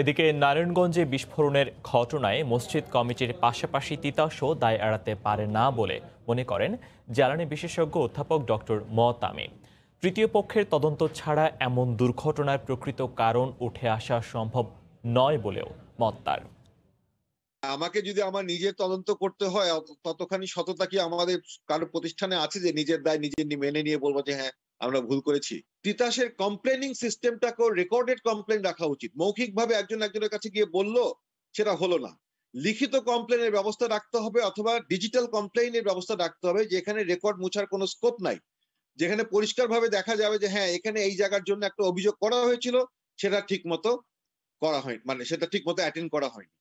এদিকে নারায়ণগঞ্জে বিস্ফোরণের ঘটনায় মসজিদ কমিটির পাশাপাশি তিতাসও দায় এড়াতে পারে না বলে মনে করেন জ্বালানি বিশেষজ্ঞ অধ্যাপক ডক্টর আমি তৃতীয় পক্ষের তদন্ত ছাড়া এমন দুর্ঘটনার প্রকৃত কারণ উঠে আসা সম্ভব নয় বলেও মত তার আমাকে যদি আমার নিজের তদন্ত করতে হয় ততখানি সততা কি আমাদের কারো প্রতিষ্ঠানে আছে যে নিজের দায় নিজে মেনে নিয়ে বলবো যে হ্যাঁ আমরা ভুল করেছি তিতাসের কমপ্লেনিং সিস্টেমটাকেও রেকর্ডেড কমপ্লেন রাখা উচিত ভাবে একজন একজনের কাছে গিয়ে বলল সেটা হলো না লিখিত কমপ্লেনের ব্যবস্থা রাখতে হবে অথবা ডিজিটাল এর ব্যবস্থা রাখতে হবে যেখানে রেকর্ড মুছার কোনো স্কোপ নাই যেখানে পরিষ্কারভাবে দেখা যাবে যে হ্যাঁ এখানে এই জায়গার জন্য একটা অভিযোগ করা হয়েছিল সেটা ঠিক মতো করা হয় মানে সেটা ঠিক মতো অ্যাটেন্ড করা হয়নি